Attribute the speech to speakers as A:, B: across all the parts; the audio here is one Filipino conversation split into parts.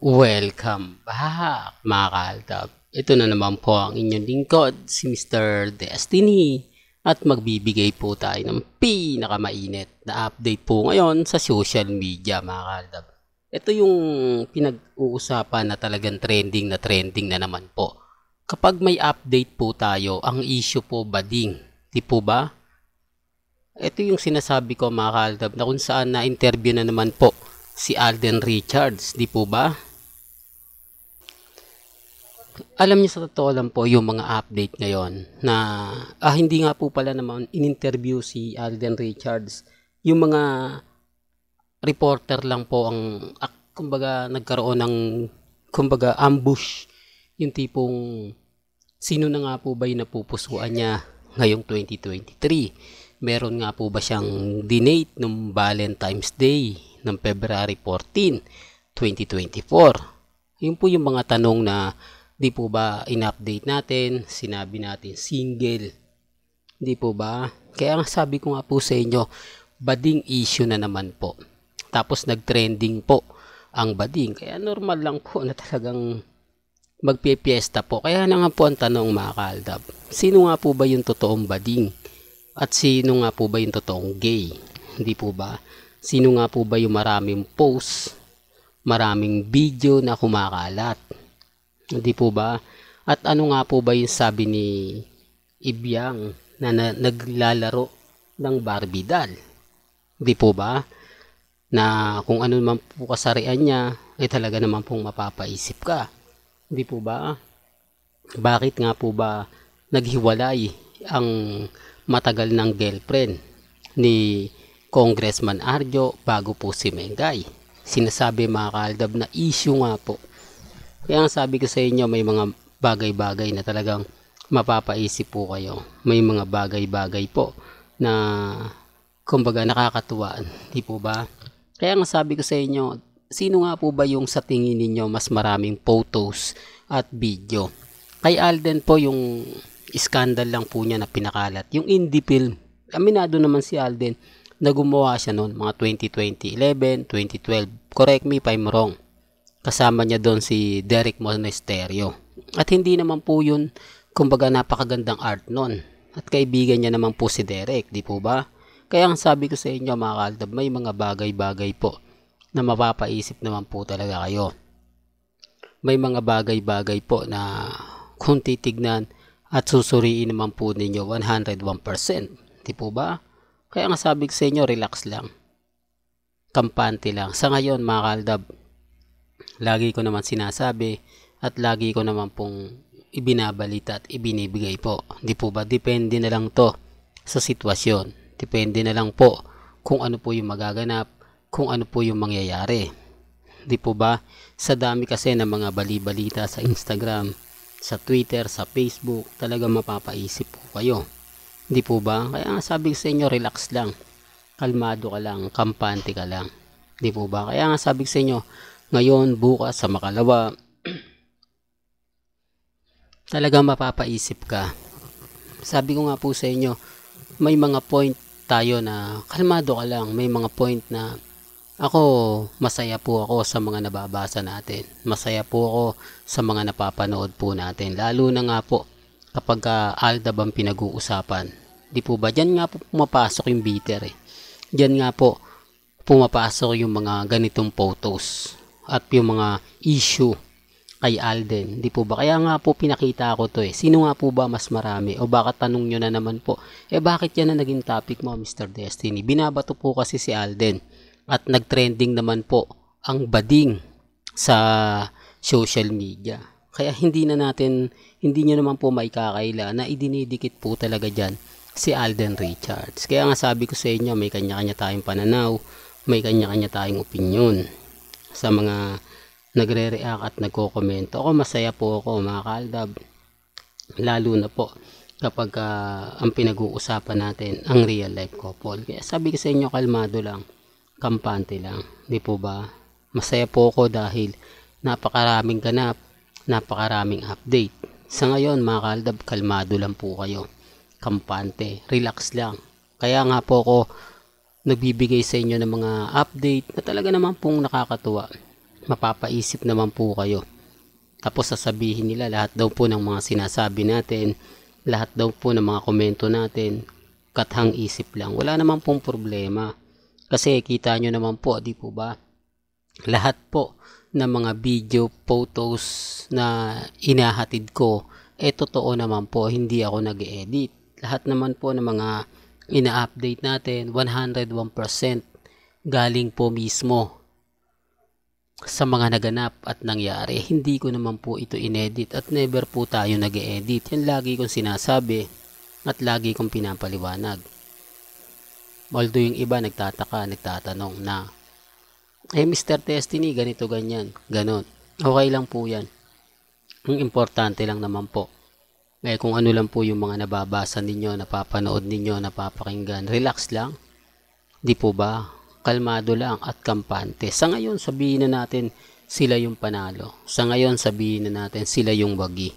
A: Welcome back mga kaaldab. Ito na naman po ang inyong lingkod, si Mr. Destiny. At magbibigay po tayo ng pinakamainit na update po ngayon sa social media mga kaaldab. Ito yung pinag-uusapan na talagang trending na trending na naman po. Kapag may update po tayo, ang issue po bading. Di po ba? Ito yung sinasabi ko mga kaaldab na kung saan na interview na naman po si Alden Richards, di po ba? alam niyo sa totoo lang po yung mga update ngayon na ah, hindi nga po pala naman in-interview si Alden Richards. Yung mga reporter lang po ang ah, kumbaga nagkaroon ng kumbaga ambush yung tipong sino na nga po ba yung napupusuan niya ngayong 2023. Meron nga po ba siyang dinate nung Valentine's Day ng February 14, 2024? Yun po yung mga tanong na Di po ba in-update natin, sinabi natin single. Di po ba? Kaya nga sabi ko nga po sa inyo, bading issue na naman po. Tapos nag-trending po ang bading. Kaya normal lang po na talagang magpipiesta po. Kaya na nga po ang tanong mga kaaldab, sino nga po ba yung totoong bading? At sino nga po ba yung totoong gay? Hindi po ba? Sino nga po ba yung maraming post, maraming video na kumakalat? Hindi po ba? At ano nga po ba yung sabi ni Ibyang na, na naglalaro ng Barbie doll? Hindi po ba? Na kung ano man po kasarian niya, ay eh, talaga naman pong mapapaisip ka. Hindi po ba? Bakit nga po ba naghiwalay ang matagal ng girlfriend ni Congressman Arjo bago po si Mengay? Sinasabi mga kaaldab na issue nga po kaya ang sabi ko sa inyo, may mga bagay-bagay na talagang mapapaisip po kayo. May mga bagay-bagay po na kumbaga nakakatuwa. Di po ba? Kaya nga sabi ko sa inyo, sino nga po ba yung sa tingin ninyo mas maraming photos at video? Kay Alden po yung scandal lang po niya na pinakalat. Yung indie film, aminado naman si Alden na gumawa siya noon mga 2020, 11, 2012. Correct me if I'm wrong kasama niya doon si Derek Monasterio. At hindi naman po yun, kumbaga napakagandang art noon. At kaibigan niya naman po si Derek, di po ba? Kaya ang sabi ko sa inyo mga kaldab, may mga bagay-bagay po na mapapaisip naman po talaga kayo. May mga bagay-bagay po na kung titignan at susuriin naman po ninyo 101%. Di po ba? Kaya nga sabi ko sa inyo, relax lang. Kampante lang. Sa ngayon mga kaldab, Lagi ko naman sinasabi at lagi ko naman pong ibinabalita at ibinibigay po. Hindi po ba? Depende na lang to sa sitwasyon. Depende na lang po kung ano po yung magaganap, kung ano po yung mangyayari. Di po ba? Sa dami kasi ng mga balibalita sa Instagram, sa Twitter, sa Facebook, talaga mapapaisip po kayo. Di po ba? Kaya nga sabi sa inyo, relax lang. Kalmado ka lang, kampante ka lang. Di po ba? Kaya nga sabi sa inyo, ngayon, bukas, sa makalawa, talaga mapapaisip ka. Sabi ko nga po sa inyo, may mga point tayo na kalmado ka lang. May mga point na ako, masaya po ako sa mga nababasa natin. Masaya po ako sa mga napapanood po natin. Lalo na nga po kapag uh, Alda bang pinag-uusapan. Di po ba? Diyan nga po pumapasok yung bitter eh. Diyan nga po pumapasok yung mga ganitong photos at yung mga issue kay Alden. Hindi po ba? Kaya nga po pinakita ko to eh. Sino nga po ba mas marami? O baka tanong nyo na naman po, eh bakit yan na naging topic mo Mr. Destiny? Binabato po kasi si Alden at nagtrending naman po ang bading sa social media. Kaya hindi na natin, hindi nyo naman po maikakaila na idinidikit po talaga dyan si Alden Richards. Kaya nga sabi ko sa inyo, may kanya-kanya tayong pananaw, may kanya-kanya tayong opinion sa mga nagre-react at nagko-komento. Ako masaya po ako mga kaaldab. Lalo na po kapag uh, ang pinag-uusapan natin ang real life couple. Kaya sabi ko sa inyo kalmado lang, kampante lang. Di po ba? Masaya po ako dahil napakaraming ganap, napakaraming update. Sa ngayon mga kaaldab, kalmado lang po kayo. Kampante, relax lang. Kaya nga po ako nagbibigay sa inyo ng mga update na talaga naman pong nakakatuwa. Mapapaisip naman po kayo. Tapos sasabihin nila lahat daw po ng mga sinasabi natin, lahat daw po ng mga komento natin, kathang isip lang. Wala naman pong problema. Kasi kita nyo naman po, di po ba? Lahat po ng mga video, photos na inahatid ko, eh totoo naman po, hindi ako nag edit Lahat naman po ng mga ina-update natin 101% galing po mismo sa mga naganap at nangyari. Hindi ko naman po ito inedit at never po tayo nag edit Yan lagi kong sinasabi at lagi kong pinapaliwanag. Although yung iba nagtataka, nagtatanong na, eh Mr. Destiny, ganito ganyan, ganon. Okay lang po yan. Ang importante lang naman po, eh kung ano lang po yung mga nababasa ninyo, napapanood ninyo, napapakinggan, relax lang. Di po ba? Kalmado lang at kampante. Sa ngayon, sabihin na natin sila yung panalo. Sa ngayon, sabihin na natin sila yung wagi.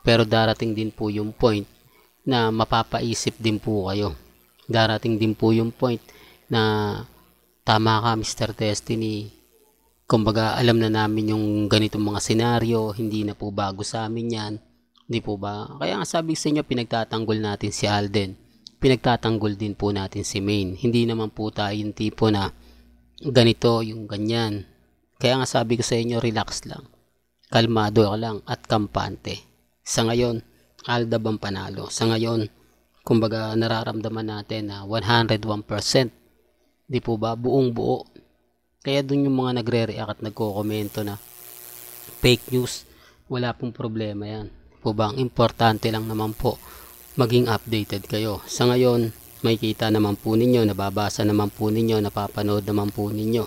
A: Pero darating din po yung point na mapapaisip din po kayo. Darating din po yung point na tama ka Mr. Destiny. Kumbaga alam na namin yung ganitong mga senaryo, hindi na po bago sa amin yan Di po ba? Kaya nga sabi sa inyo, pinagtatanggol natin si Alden. Pinagtatanggol din po natin si Main. Hindi naman po tayo yung tipo na ganito, yung ganyan. Kaya nga sabi ko sa inyo, relax lang. Kalmado lang at kampante. Sa ngayon, Aldab ang panalo. Sa ngayon, kumbaga nararamdaman natin na 101%. Di po ba? Buong buo. Kaya dun yung mga nagre-react at nagko-komento na fake news, wala pong problema yan po ba? Ang importante lang naman po maging updated kayo. Sa ngayon, may kita naman po ninyo, nababasa naman po ninyo, napapanood naman po ninyo.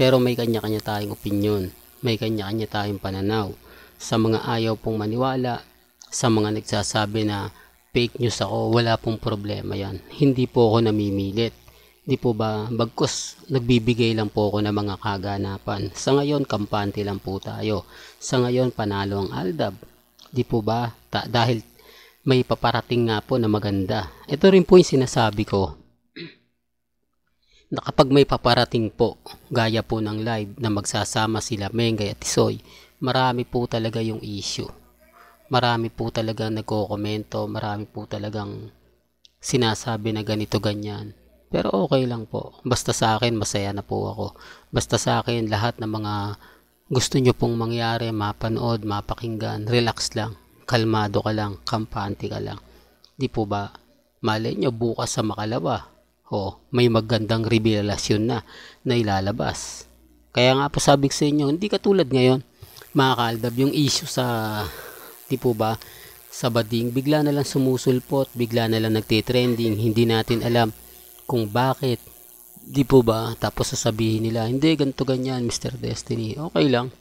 A: Pero may kanya-kanya tayong opinion, may kanya-kanya tayong pananaw. Sa mga ayaw pong maniwala, sa mga nagsasabi na fake news ako, wala pong problema yan. Hindi po ako namimilit. Hindi po ba, bagkos, nagbibigay lang po ako ng mga kaganapan. Sa ngayon, kampante lang po tayo. Sa ngayon, panalo ang Aldab Di po ba? Ta- dahil may paparating nga po na maganda. Ito rin po yung sinasabi ko na kapag may paparating po, gaya po ng live na magsasama sila Mengay at Isoy, marami po talaga yung issue. Marami po talaga nagko-komento, marami po talagang sinasabi na ganito ganyan. Pero okay lang po. Basta sa akin masaya na po ako. Basta sa akin lahat ng mga gusto nyo pong mangyari, mapanood, mapakinggan, relax lang, kalmado ka lang, kampante ka lang. Di po ba, malay nyo bukas sa makalawa, o may magandang revelasyon na na ilalabas. Kaya nga po sabi sa inyo, hindi katulad ngayon, mga kaaldab, yung issue sa, di po ba, sa bading, bigla na lang sumusulpot, bigla na lang nagtitrending, hindi natin alam kung bakit, Di po ba? Tapos sasabihin nila, hindi, ganito ganyan, Mr. Destiny. Okay lang.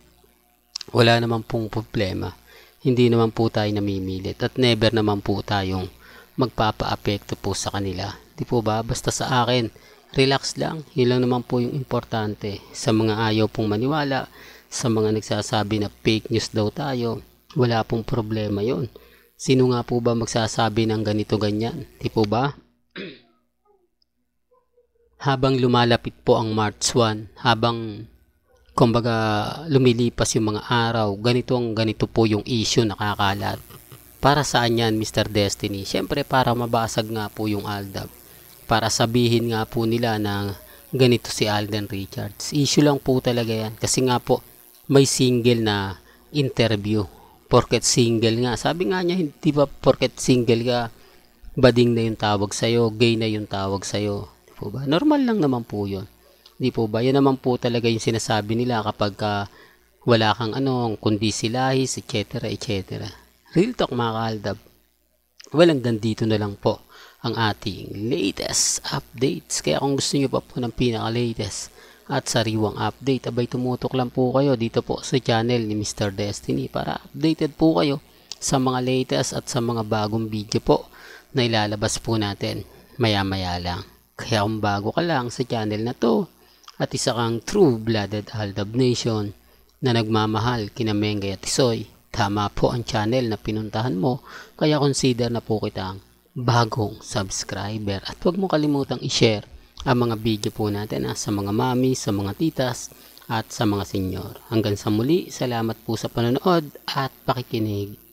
A: Wala naman pong problema. Hindi naman po tayo namimilit at never naman po tayong magpapaapekto po sa kanila. Di po ba? Basta sa akin, relax lang. Yun lang naman po yung importante. Sa mga ayaw pong maniwala, sa mga nagsasabi na fake news daw tayo, wala pong problema yon. Sino nga po ba magsasabi ng ganito ganyan? Di po ba? habang lumalapit po ang March 1, habang kumbaga lumilipas yung mga araw, ganito ang ganito po yung issue nakakalat. Para saan yan, Mr. Destiny? Siyempre, para mabasag nga po yung Aldab. Para sabihin nga po nila na ganito si Alden Richards. Issue lang po talaga yan. Kasi nga po, may single na interview. Porket single nga. Sabi nga niya, hindi ba porket single ka, bading na yung tawag sa'yo, gay na yung tawag sa'yo po ba? Normal lang naman po 'yon. Hindi po ba? Yan naman po talaga yung sinasabi nila kapag uh, wala kang anong kundi silahis, etc. etc. Real talk mga kahaldab. Well, hanggang na lang po ang ating latest updates. Kaya kung gusto niyo pa po ng pinaka-latest at sariwang update. Abay tumutok lang po kayo dito po sa channel ni Mr. Destiny para updated po kayo sa mga latest at sa mga bagong video po na ilalabas po natin maya maya lang. Kaya kung bago ka lang sa channel na to at isa kang true-blooded Aldab Nation na nagmamahal kina Mengay at Isoy, tama po ang channel na pinuntahan mo kaya consider na po kitang bagong subscriber at huwag mo kalimutang i-share ang mga video po natin ah, sa mga mami, sa mga titas at sa mga senyor. Hanggang sa muli, salamat po sa panonood at pakikinig.